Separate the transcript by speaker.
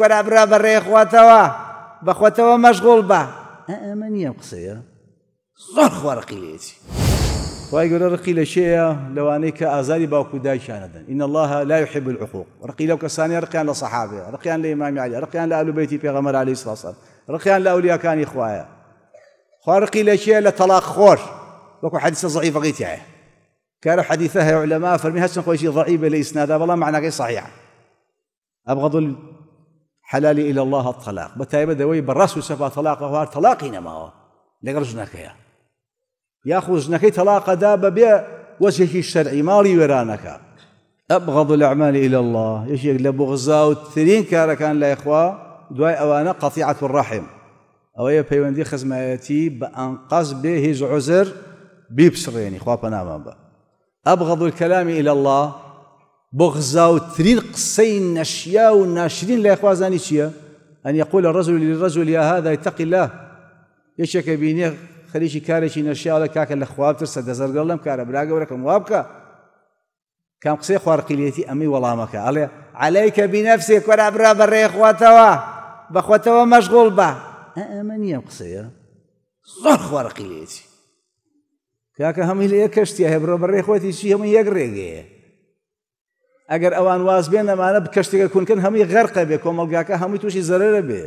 Speaker 1: وەرابرا بەڕێخواتەوە بەخواتەوە مەشغۆڵ بە ئەمە نییە قسەیە زۆر خوارقی لێتی وای رقي ڕقی شيء لو أنك أزالي ئازاری باوکو دایشانەدەن إن الله لا يحب العقوق ڕقی لەو کەسانی ڕقیان لە سەحابێ ڕقیان على ئیمامی بيتي ڕقیان لە ئەلوبەیتی پێغەمەر علی ساسەر ڕقیان كان ئەولیاکانی خوایە خوارقی شيء لطلاق خور تەلاق خۆش وەکو حەدیثە ضعیفەقیتی هەیە كان حديثها علماء فرمي هسن خوشي ضعيفة لإسنادها والله معنى غير صحيح أبغض حلالي إلى الله الطلاق بتايب تایبەت دەوەی بە طلاق وهار سەفا تەلاقەوار تەلاقی نەماوە ياخذ ژنەکەیە طلاق داب بيا بەبێ الشرعي شەرعی ماڵی وێرانەکە أبغض الأعمال إلى الله یەکێک لە بغزاوترین لا إخوة دوای أوانا قطيعة الرحم أو يا خزمایەتی بە ئەنقەز بێ به زعزر بیبسڕێنی خوا پەنامان بە أبغض الكلام إلى الله بغزاوترين غزاوترین قسەی نەشیا و ناشرین لای خوازانی چییە؟ الرجل للرجل يا هذا اتق الله یەکێکە بینێ خەریکی کارێکی نەشیاڵە کاکە ترسى دزر قلم دەزەرگەڵ لەم کارە براگەورەکەم كم قصي کام قسەی أمي ئەمی وەڵامەکە علي عليك بنفسك ولا برا بڕێ خواتەوە بەخواتەوە مەشغول بە ئەمە أه، أه، نییە قسەیە زۆر خوارقیلێتی کاکە هەمووی لە یەک کەشتی برا بەڕێ خۆتی چی هەموو یەک ڕێگەیە ئەگەر ئەوان واز بێن ئەمانە بکەشتێکە کوونکن هەمووی غەرقە بێ کۆمەلگاکە هەمووی تووشی زەرەرە بێ